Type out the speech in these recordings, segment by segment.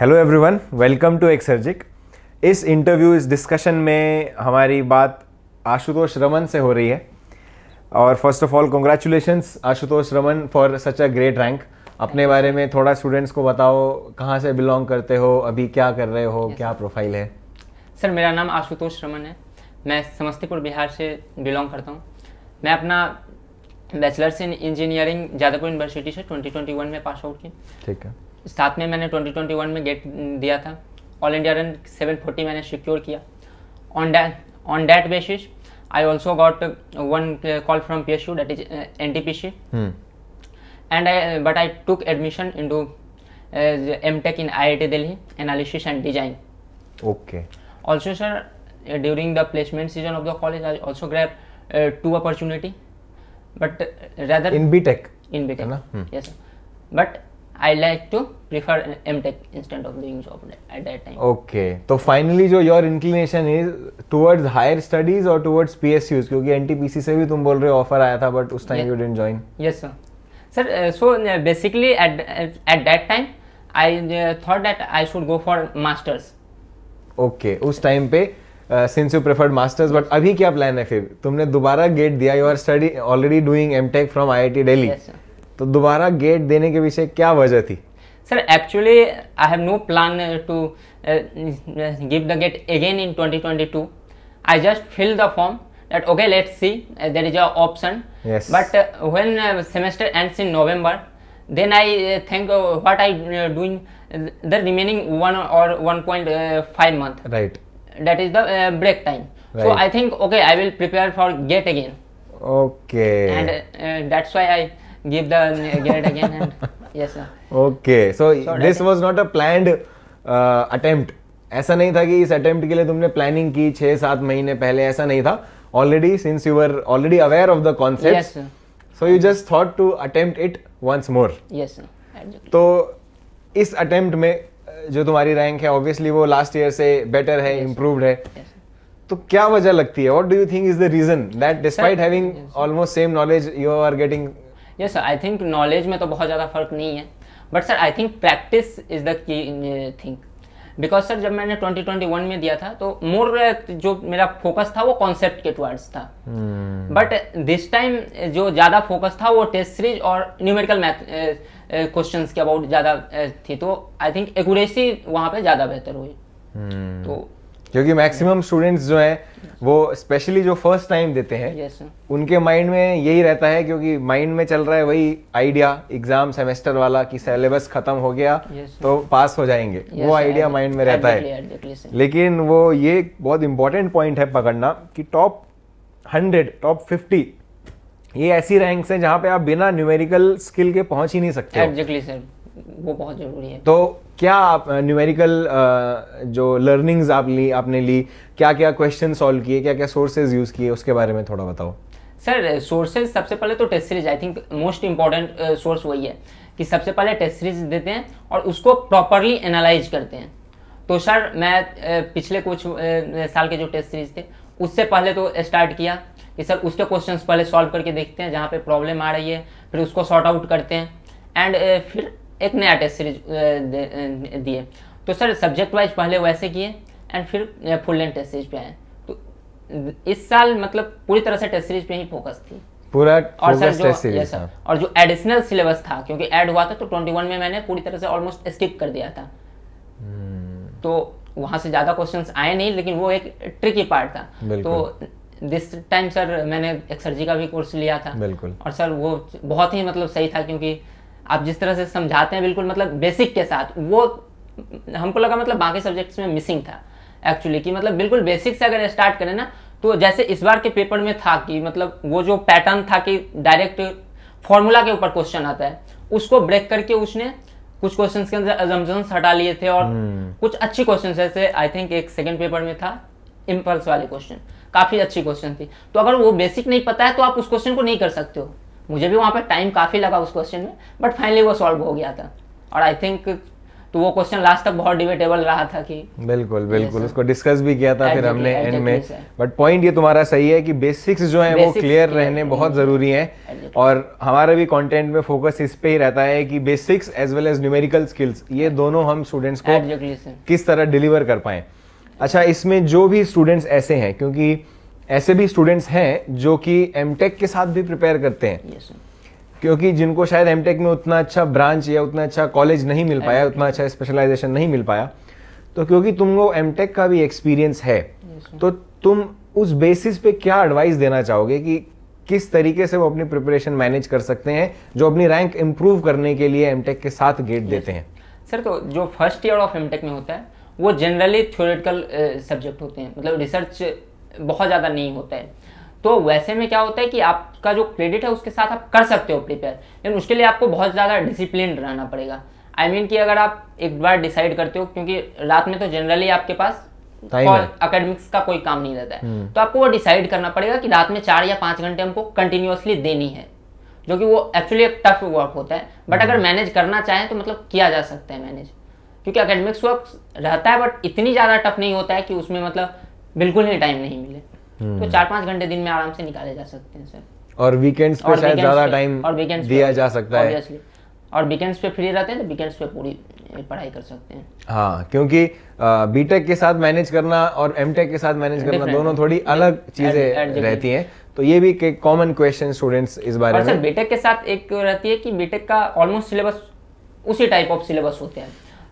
Hello everyone welcome to Exergic इस interview इस discussion में हमारी बात आशुतोष रमन से हो रही है और first of all congratulations Ashutosh Raman for such a great rank अपने बारे में थोड़ा स्टूडेंट्स को बताओ कहाँ से बिलोंग करते हो अभी क्या कर रहे हो yes. क्या प्रोफाइल है सर मेरा नाम आशुतोष रमन है मैं समस्तीपुर बिहार से बिलोंग करता हूँ मैं अपना bachelors in engineering Jadavpur University से 2021 में पास आउट की ठीक है साथ में मैंने 2021 में गेट दिया था ऑल इंडिया रन 740 मैंने सिक्योर किया on that on that basis I also got one call from P S U that is N T P C and I but I took admission into M tech in I I T Delhi analysis and design okay also sir during the placement season of the college I also grab two opportunity but rather in btech in btech no? hmm. yes but I like to prefer an MTech instead of doing job at that time. Okay, तो finally जो your inclination is towards higher studies or towards PSUs क्योंकि NTPC से भी तुम बोल रहे हो offer आया था but उस time you didn't join. Yes sir. Sir, uh, so uh, basically at at that time I uh, thought that I should go for masters. Okay, उस time पे since you preferred masters but अभी क्या plan है फिर तुमने दोबारा GATE दिया you are study already doing M tech from I I T तो दोबारा गेट देने के विषय क्या वजह थी sir actually I have no plan to give the GATE again in 2022 I just fill the form that okay let's see there is a option but when semester ends in November then I think what I doing the remaining one और 1.5 month right that is the uh, break time right. so i think okay i will prepare for gate again okay and uh, uh, that's why i give the gate again and yes sir okay so, so this was not a planned uh, attempt ऐसा नहीं था कि इस attempt के लिए तुमने planning की छह सात महीने पहले ऐसा नहीं था already since you were already aware of the concept so you just thought to attempt it once more yes तो इस अटेम्प्ट में जो तुम्हारी रैंक है ऑब्वियसली वो लास्ट ईयर से बेटर है इम्प्रूवड है तो क्या वजह लगती है what do you think is the reason that despite having almost same knowledge you are getting yes sir I think knowledge में तो बहुत ज़्यादा फर्क नहीं है but sir I think practice is the key thing because sir जब मैंने 2021 में दिया था तो मोर uh, जो मेरा फोकस था वो कॉन्सेप्ट के टुवर्ड्स था बट दिस टाइम जो ज़्यादा फोकस था वो टेस्ट सीरीज और न्यूमेरिकल मैथ क्वेश्चन के अबाउट ज़्यादा थी तो आई थिंक एक्यूरेसी वहाँ पे ज़्यादा बेहतर हुई हम्म। तो क्योंकि मैक्सिमम स्टूडेंट्स जो हैं वो स्पेशली जो फर्स्ट टाइम देते हैं yes, उनके माइंड में यही रहता है क्योंकि माइंड में चल रहा है वही आइडिया एग्जाम सेमेस्टर वाला कि सिलेबस खत्म हो गया yes, तो पास हो जाएंगे yes, वो आइडिया माइंड में रहता है लेकिन वो ये बहुत इंपॉर्टेंट पॉइंट है पकड़ना कि टॉप हंड्रेड टॉप फिफ्टी ये ऐसी रैंक्स हैं जहाँ पे आप बिना न्यूमेरिकल स्किल के पहुंच ही नहीं सकते एग्जैक्टली सर वो बहुत ज़रूरी है तो क्या आप न्यूमेरिकल uh, uh, जो लर्निंग्स आप ली आपने ली क्या क्या क्वेश्चन सॉल्व किए क्या क्या सोर्सेज यूज़ किए उसके बारे में थोड़ा बताओ सर सोर्सेज सबसे पहले तो test series I think most important source वही है कि सबसे पहले टेस्ट सीरीज देते हैं और उसको प्रॉपरली एनालाइज करते हैं तो सर मैं uh, पिछले कुछ साल के जो टेस्ट सीरीज थे उससे पहले तो स्टार्ट किया कि सर उसके क्वेश्चन पहले सॉल्व करके देखते हैं जहाँ पर प्रॉब्लम आ रही है फिर उसको शॉर्ट आउट करते हैं एंड फिर एक नया टेस्ट सीरीज दिए तो सर सब्जेक्ट वाइज पहले वैसे किए एंड फिर फुल लेंथ टेस्ट सीरीज पे आए तो इस साल मतलब पूरी तरह से टेस्ट सीरीज पे ही फोकस थी पूरा और सर जो सर और जो एडिशनल सिलेबस था क्योंकि ऐड हुआ था तो 21 में मैंने पूरी तरह से ऑलमोस्ट स्किप कर दिया था हम्म। तो वहाँ से ज़्यादा क्वेश्चंस आए नहीं लेकिन वो एक ट्रिकी पार्ट था तो दिस टाइम सर मैंने एक्सर्जी का भी कोर्स लिया था बिल्कुल और सर वो बहुत ही मतलब सही था क्योंकि आप जिस तरह से समझाते हैं बिल्कुल मतलब बेसिक के साथ वो हमको लगा मतलब बाकी सब्जेक्ट्स में मिसिंग था एक्चुअली कि मतलब बिल्कुल बेसिक से अगर स्टार्ट करें ना तो जैसे इस बार के पेपर में था कि मतलब वो जो पैटर्न था कि डायरेक्ट फॉर्मूला के ऊपर क्वेश्चन आता है उसको ब्रेक करके उसने कुछ क्वेश्चन के अंदर एजम्पन्स हटा लिए थे और hmm. कुछ अच्छे क्वेश्चन ऐसे आई थिंक एक सेकेंड पेपर में था इम्पल्स वाले क्वेश्चन काफ़ी अच्छी क्वेश्चन थी तो अगर वो बेसिक नहीं पता है तो आप उस क्वेश्चन को नहीं कर सकते हो मुझे भी वहाँ पर टाइम काफ़ी लगा उस क्वेश्चन में बट फाइनली वो सॉल्व हो गया था और आई थिंक तो वो क्वेश्चन लास्ट तक बहुत डिबेटेबल रहा था कि बिल्कुल बिल्कुल उसको डिस्कस भी किया था फिर हमने एंड में बट पॉइंट ये तुम्हारा सही है कि बेसिक्स जो है वो क्लियर रहने बहुत जरूरी है और हमारा भी कंटेंट में फोकस इस पे ही रहता है कि basics as well as numerical skills ये दोनों हम स्टूडेंट्स को किस तरह डिलीवर कर पाए अच्छा इसमें जो भी स्टूडेंट्स ऐसे हैं क्योंकि ऐसे भी स्टूडेंट्स हैं जो कि एम के साथ भी प्रिपेयर करते हैं yes, क्योंकि जिनको शायद एम में उतना अच्छा ब्रांच या उतना अच्छा कॉलेज नहीं मिल पाया उतना अच्छा स्पेशलाइजेशन नहीं मिल पाया तो क्योंकि तुमको एम का भी एक्सपीरियंस है तो तुम उस बेसिस पे क्या एडवाइस देना चाहोगे कि किस तरीके से वो अपनी प्रिपरेशन मैनेज कर सकते हैं जो अपनी रैंक इम्प्रूव करने के लिए एम के साथ गेट देते हैं सर तो जो फर्स्ट ईयर ऑफ एम में होता है वो जनरली थ्योरेटिकल सब्जेक्ट होते हैं मतलब रिसर्च बहुत ज़्यादा नहीं होता है तो वैसे में क्या होता है कि आपका जो क्रेडिट है उसके साथ आप कर सकते हो प्रिपेयर लेकिन उसके लिए आपको बहुत ज़्यादा डिसिप्लिन रहना पड़ेगा आई I मीन mean कि अगर आप एक बार डिसाइड करते हो क्योंकि रात में तो जनरली आपके पास अकेडमिक्स का कोई काम नहीं रहता है हम्म। तो आपको वो डिसाइड करना पड़ेगा कि रात में चार या पाँच घंटे हमको कंटिन्यूसली देनी है जो कि वो एक्चुअली एक टफ वर्क होता है बट हम्म। अगर मैनेज करना चाहें तो मतलब किया जा सकता है मैनेज क्योंकि अकेडमिक्स वर्क रहता है बट इतनी ज़्यादा टफ नहीं होता है कि उसमें मतलब बिल्कुल ही टाइम नहीं मिले हम्म। तो चार पांच घंटे दिन में आराम से निकाले जा सकते हैं सर और वीकेंड्स पे शायद ज़्यादा टाइम और वीकेंड्स दिया जा सकता है और वीकेंड्स पे फ्री रहते हैं तो वीकेंड्स पे पूरी पढ़ाई कर सकते हैं हाँ क्योंकि बीटेक के साथ मैनेज करना और एमटेक के साथ मैनेज करना दोनों थोड़ी अलग चीजें रहती हैं तो ये भी एक कॉमन क्वेश्चन स्टूडेंट्स इस बारे में बीटेक के साथ एक रहती है कि बीटेक का ऑलमोस्ट सिलेबस उसी टाइप ऑफ सिलेबस होते हैं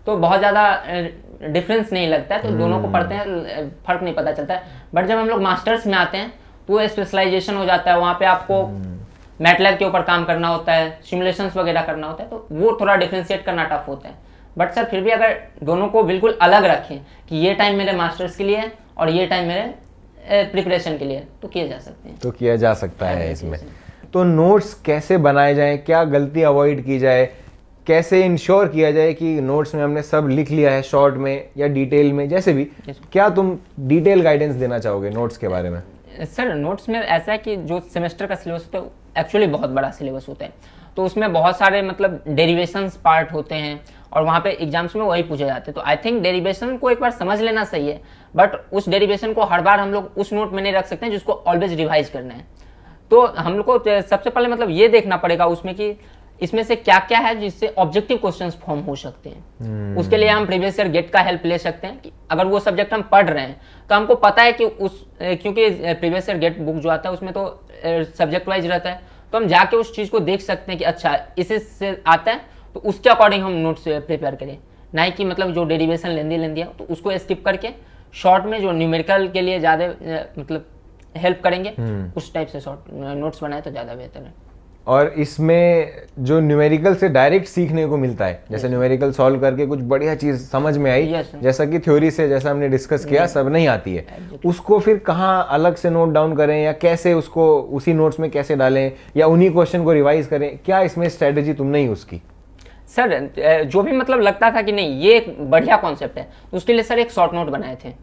तो बहुत ज़्यादा डिफरेंस नहीं लगता है तो दोनों को हम्म। पढ़ते हैं फर्क नहीं पता चलता है बट जब हम लोग मास्टर्स में आते हैं तो स्पेशलाइजेशन हो जाता है वहाँ पे आपको मेटलैब हम्म। के ऊपर काम करना होता है सिमुलेशंस वगैरह करना होता है तो वो थोड़ा डिफ्रेंशिएट करना टफ होता है बट सर फिर भी अगर दोनों को बिल्कुल अलग रखें कि ये टाइम मेरे मास्टर्स के लिए और ये टाइम मेरे प्रिपरेशन के लिए तो किया जा सकते हैं तो किया जा सकता है तो इसमें तो नोट्स कैसे बनाए जाएं क्या गलती अवॉइड की जाए कैसे इंश्योर किया जाए कि नोट्स में हमने सब लिख लिया है शॉर्ट में या डिटेल में जैसे भी क्या तुम डिटेल गाइडेंस देना चाहोगे नोट्स के बारे में सर नोट्स में ऐसा है कि जो सेमेस्टर का सिलेबस होता है एक्चुअली बहुत बड़ा सिलेबस होता है तो उसमें बहुत सारे मतलब डेरिवेशन पार्ट होते हैं और वहाँ पे एग्जाम्स में वही पूछे जाते हैं तो आई थिंक डेरिवेशन को एक बार समझ लेना सही है बट उस डेरिवेशन को हर बार हम लोग उस नोट में नहीं रख सकते हैं जिसको ऑलवेज रिवाइज करना है तो हम लोग को सबसे पहले मतलब ये देखना पड़ेगा उसमें कि इसमें से क्या क्या है जिससे ऑब्जेक्टिव क्वेश्चंस फॉर्म हो सकते हैं hmm. उसके लिए हम प्रीवियस ईयर गेट का हेल्प ले सकते हैं कि अगर वो सब्जेक्ट हम पढ़ रहे हैं तो हमको पता है कि उस क्योंकि प्रीवियस ईयर गेट बुक जो आता है उसमें तो सब्जेक्ट वाइज रहता है तो हम जाके उस चीज़ को देख सकते हैं कि अच्छा इससे से आता है तो उसके अकॉर्डिंग हम नोट्स प्रिपेयर करें ना ही कि मतलब जो डेरिवेशन लेंदी लेंदी है तो उसको स्किप करके शॉर्ट में जो न्यूमेरिकल के लिए ज़्यादा मतलब हेल्प करेंगे हम्म। उस टाइप से शॉर्ट नोट्स बनाए तो ज़्यादा बेहतर है और इसमें जो न्यूमेरिकल से डायरेक्ट सीखने को मिलता है जैसे न्यूमेरिकल सॉल्व करके कुछ बढ़िया चीज़ समझ में आई जैसा कि थ्योरी से जैसा हमने डिस्कस किया सब नहीं आती है उसको फिर कहाँ अलग से नोट डाउन करें या कैसे उसको उसी नोट्स में कैसे डालें या उन्हीं क्वेश्चन को रिवाइज करें क्या इसमें स्ट्रेटेजी तुमने ही उसकी सर जो भी मतलब लगता था कि नहीं ये एक बढ़िया कॉन्सेप्ट है उसके लिए सर एक शॉर्ट नोट बनाए थे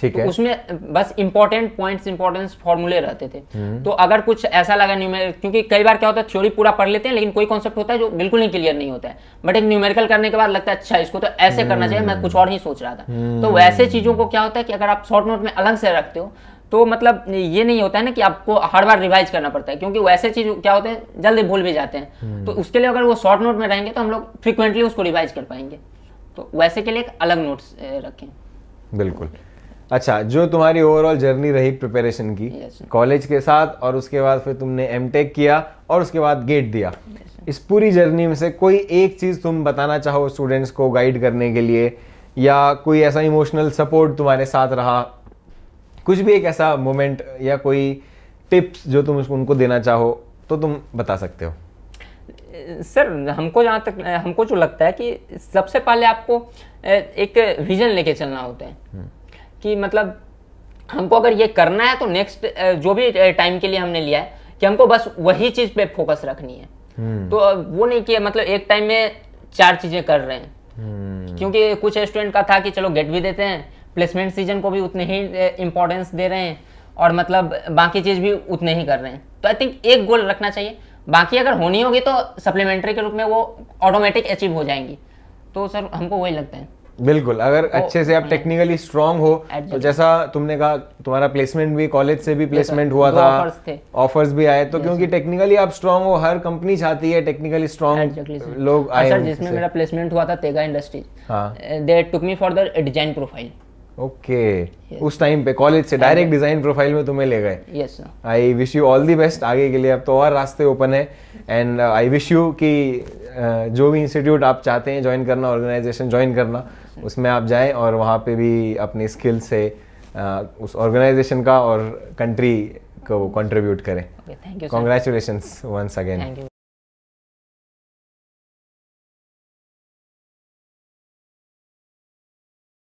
ठीक तो है उसमें बस इंपॉर्टेंट पॉइंट्स इंपॉर्टेंस फॉर्मूले रहते थे हम्म। तो अगर कुछ ऐसा लगा न्यूमेरिक क्योंकि कई बार क्या होता है थ्योरी पूरा पढ़ लेते हैं लेकिन कोई कॉन्सेप्ट होता है जो बिल्कुल नहीं क्लियर नहीं होता है बट एक न्यूमेरिकल करने के बाद लगता है अच्छा इसको तो ऐसे हम्म। करना चाहिए मैं कुछ और ही सोच रहा था हम्म। तो वैसे चीजों को क्या होता है कि अगर आप शॉर्ट नोट में अलग से रखते हो तो मतलब ये नहीं होता है ना कि आपको हर बार रिवाइज करना पड़ता है क्योंकि वैसे चीज क्या होते हैं जल्दी भूल भी जाते हैं तो उसके लिए अगर वो शॉर्ट नोट में रहेंगे तो हम लोग फ्रिक्वेंटली उसको रिवाइज कर पाएंगे तो वैसे के लिए एक अलग नोट्स रखें बिल्कुल अच्छा जो तुम्हारी ओवरऑल जर्नी रही प्रिपरेशन की कॉलेज yes, के साथ और उसके बाद फिर तुमने एम किया और उसके बाद गेट दिया yes, इस पूरी जर्नी में से कोई एक चीज़ तुम बताना चाहो स्टूडेंट्स को गाइड करने के लिए या कोई ऐसा इमोशनल सपोर्ट तुम्हारे साथ रहा कुछ भी एक ऐसा मोमेंट या कोई टिप्स जो तुम उनको देना चाहो तो तुम बता सकते हो सर हमको जहाँ तक हमको जो लगता है कि सबसे पहले आपको एक विजन लेके चलना होता है हम्म। कि मतलब हमको अगर ये करना है तो नेक्स्ट जो भी टाइम के लिए हमने लिया है कि हमको बस वही चीज पे फोकस रखनी है हम्म। तो वो नहीं किया मतलब एक टाइम में चार चीजें कर रहे हैं हम्म। क्योंकि कुछ स्टूडेंट का था कि चलो गेट भी देते हैं प्लेसमेंट सीजन को भी उतने ही इम्पोर्टेंस दे रहे हैं और मतलब बाकी चीज भी उतने ही कर रहे हैं तो आई थिंक एक गोल रखना चाहिए बाकी अगर होनी होगी तो सप्लीमेंट्री के रूप में वो ऑटोमेटिक अचीव हो जाएंगी तो सर हमको वही लगता है बिल्कुल अगर तो अच्छे से आप टेक्निकली स्ट्रांग हो तो जैसा तुमने कहा तुम्हारा प्लेसमेंट भी कॉलेज से भी प्लेसमेंट हुआ था ऑफर्स भी आए तो क्योंकि टेक्निकली आप स्ट्रांग हो हर कंपनी चाहती है टेक्निकली स्ट्रांग लोग आए हाँ, सर जिसमें मेरा प्लेसमेंट हुआ था Tega industries they took me for the design profile okay okay. yes. उस टाइम पे कॉलेज से डायरेक्ट डिजाइन प्रोफाइल में तुम्हें ले गए I wish you all the best आगे के लिए अब तो और रास्ते ओपन है एंड आई विश यू कि uh, जो भी इंस्टीट्यूट आप चाहते हैं ज्वाइन करना ऑर्गेनाइजेशन ज्वाइन करना उसमें आप जाएं और वहाँ पे भी अपने स्किल से उस ऑर्गेनाइजेशन का और कंट्री को कंट्रीब्यूट करें कॉन्ग्रेचुलेशन वंस अगेन